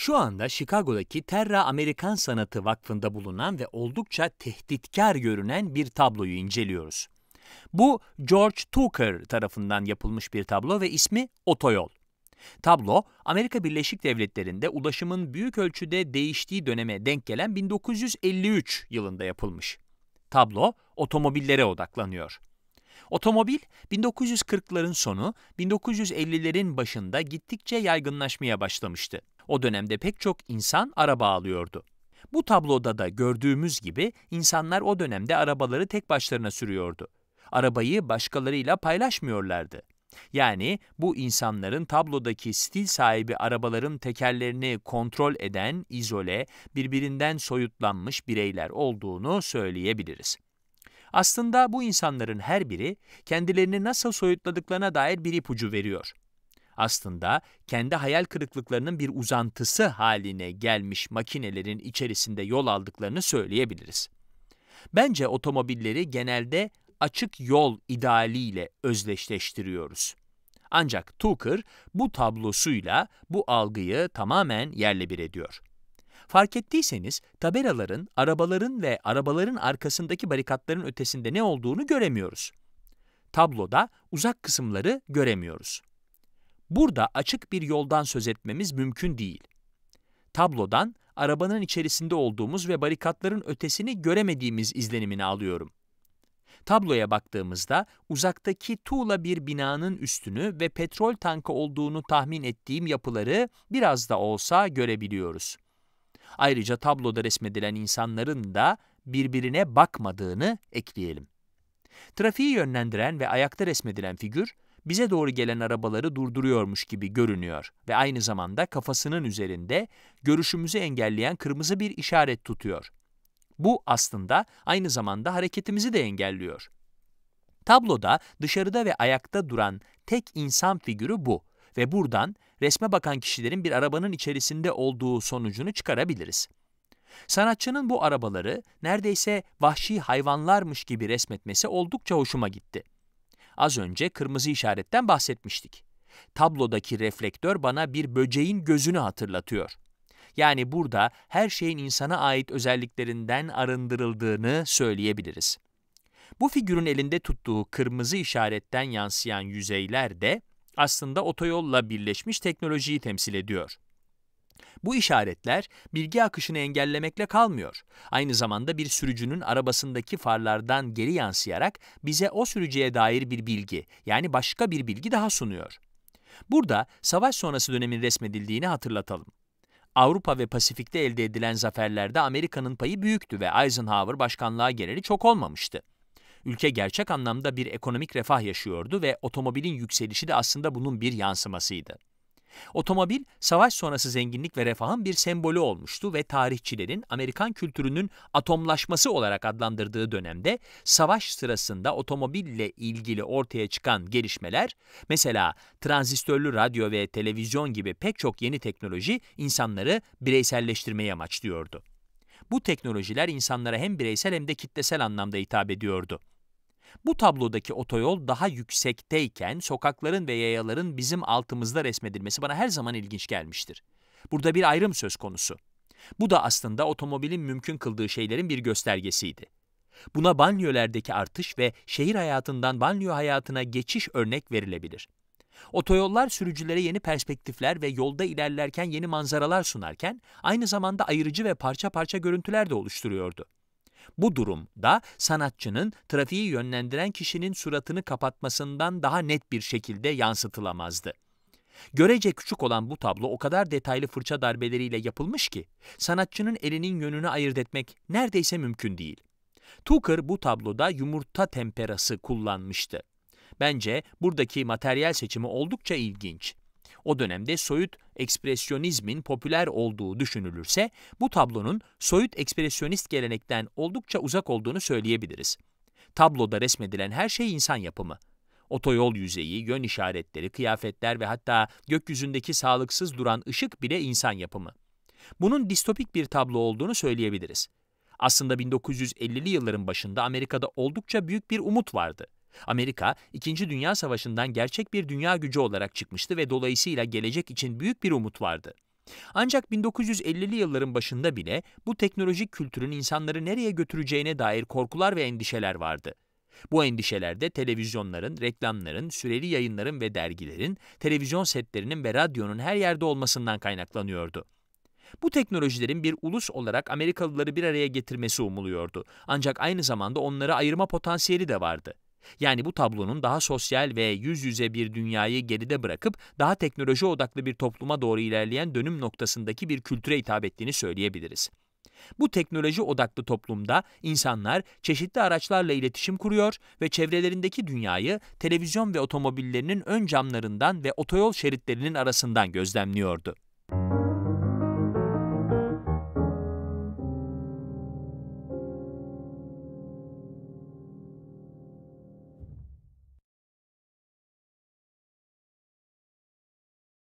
Şu anda Chicago'daki Terra Amerikan Sanatı Vakfı'nda bulunan ve oldukça tehditkar görünen bir tabloyu inceliyoruz. Bu George Tucker tarafından yapılmış bir tablo ve ismi Otoyol. Tablo, Amerika Birleşik Devletleri'nde ulaşımın büyük ölçüde değiştiği döneme denk gelen 1953 yılında yapılmış. Tablo, otomobillere odaklanıyor. Otomobil, 1940'ların sonu, 1950'lerin başında gittikçe yaygınlaşmaya başlamıştı. O dönemde pek çok insan araba alıyordu. Bu tabloda da gördüğümüz gibi insanlar o dönemde arabaları tek başlarına sürüyordu. Arabayı başkalarıyla paylaşmıyorlardı. Yani bu insanların tablodaki stil sahibi arabaların tekerlerini kontrol eden, izole, birbirinden soyutlanmış bireyler olduğunu söyleyebiliriz. Aslında bu insanların her biri kendilerini nasıl soyutladıklarına dair bir ipucu veriyor aslında kendi hayal kırıklıklarının bir uzantısı haline gelmiş makinelerin içerisinde yol aldıklarını söyleyebiliriz. Bence otomobilleri genelde açık yol idealiyle özdeşleştiriyoruz. Ancak Tucker bu tablosuyla bu algıyı tamamen yerle bir ediyor. Fark ettiyseniz tabelaların, arabaların ve arabaların arkasındaki barikatların ötesinde ne olduğunu göremiyoruz. Tabloda uzak kısımları göremiyoruz. Burada açık bir yoldan söz etmemiz mümkün değil. Tablodan arabanın içerisinde olduğumuz ve barikatların ötesini göremediğimiz izlenimini alıyorum. Tabloya baktığımızda uzaktaki tuğla bir binanın üstünü ve petrol tankı olduğunu tahmin ettiğim yapıları biraz da olsa görebiliyoruz. Ayrıca tabloda resmedilen insanların da birbirine bakmadığını ekleyelim. Trafiği yönlendiren ve ayakta resmedilen figür, bize doğru gelen arabaları durduruyormuş gibi görünüyor ve aynı zamanda kafasının üzerinde görüşümüzü engelleyen kırmızı bir işaret tutuyor. Bu aslında aynı zamanda hareketimizi de engelliyor. Tabloda dışarıda ve ayakta duran tek insan figürü bu ve buradan resme bakan kişilerin bir arabanın içerisinde olduğu sonucunu çıkarabiliriz. Sanatçının bu arabaları neredeyse vahşi hayvanlarmış gibi resmetmesi oldukça hoşuma gitti. Az önce kırmızı işaretten bahsetmiştik. Tablodaki reflektör bana bir böceğin gözünü hatırlatıyor. Yani burada her şeyin insana ait özelliklerinden arındırıldığını söyleyebiliriz. Bu figürün elinde tuttuğu kırmızı işaretten yansıyan yüzeyler de aslında otoyolla birleşmiş teknolojiyi temsil ediyor. Bu işaretler bilgi akışını engellemekle kalmıyor. Aynı zamanda bir sürücünün arabasındaki farlardan geri yansıyarak bize o sürücüye dair bir bilgi, yani başka bir bilgi daha sunuyor. Burada savaş sonrası dönemin resmedildiğini hatırlatalım. Avrupa ve Pasifik'te elde edilen zaferlerde Amerika'nın payı büyüktü ve Eisenhower başkanlığa geleli çok olmamıştı. Ülke gerçek anlamda bir ekonomik refah yaşıyordu ve otomobilin yükselişi de aslında bunun bir yansımasıydı. Otomobil, savaş sonrası zenginlik ve refahın bir sembolü olmuştu ve tarihçilerin Amerikan kültürünün atomlaşması olarak adlandırdığı dönemde savaş sırasında otomobille ilgili ortaya çıkan gelişmeler, mesela transistörlü radyo ve televizyon gibi pek çok yeni teknoloji insanları bireyselleştirmeye amaçlıyordu. Bu teknolojiler insanlara hem bireysel hem de kitlesel anlamda hitap ediyordu. Bu tablodaki otoyol daha yüksekteyken sokakların ve yayaların bizim altımızda resmedilmesi bana her zaman ilginç gelmiştir. Burada bir ayrım söz konusu. Bu da aslında otomobilin mümkün kıldığı şeylerin bir göstergesiydi. Buna banliyölerdeki artış ve şehir hayatından banliyö hayatına geçiş örnek verilebilir. Otoyollar sürücülere yeni perspektifler ve yolda ilerlerken yeni manzaralar sunarken aynı zamanda ayırıcı ve parça parça görüntüler de oluşturuyordu. Bu durum da sanatçının trafiği yönlendiren kişinin suratını kapatmasından daha net bir şekilde yansıtılamazdı. Görece küçük olan bu tablo o kadar detaylı fırça darbeleriyle yapılmış ki, sanatçının elinin yönünü ayırt etmek neredeyse mümkün değil. Tucker bu tabloda yumurta temperası kullanmıştı. Bence buradaki materyal seçimi oldukça ilginç. O dönemde soyut ekspresyonizmin popüler olduğu düşünülürse bu tablonun soyut ekspresyonist gelenekten oldukça uzak olduğunu söyleyebiliriz. Tabloda resmedilen her şey insan yapımı. Otoyol yüzeyi, yön işaretleri, kıyafetler ve hatta gökyüzündeki sağlıksız duran ışık bile insan yapımı. Bunun distopik bir tablo olduğunu söyleyebiliriz. Aslında 1950'li yılların başında Amerika'da oldukça büyük bir umut vardı. Amerika, İkinci Dünya Savaşı'ndan gerçek bir dünya gücü olarak çıkmıştı ve dolayısıyla gelecek için büyük bir umut vardı. Ancak 1950'li yılların başında bile bu teknolojik kültürün insanları nereye götüreceğine dair korkular ve endişeler vardı. Bu endişelerde televizyonların, reklamların, süreli yayınların ve dergilerin, televizyon setlerinin ve radyonun her yerde olmasından kaynaklanıyordu. Bu teknolojilerin bir ulus olarak Amerikalıları bir araya getirmesi umuluyordu. Ancak aynı zamanda onları ayırma potansiyeli de vardı. Yani bu tablonun daha sosyal ve yüz yüze bir dünyayı geride bırakıp daha teknoloji odaklı bir topluma doğru ilerleyen dönüm noktasındaki bir kültüre hitap ettiğini söyleyebiliriz. Bu teknoloji odaklı toplumda insanlar çeşitli araçlarla iletişim kuruyor ve çevrelerindeki dünyayı televizyon ve otomobillerinin ön camlarından ve otoyol şeritlerinin arasından gözlemliyordu.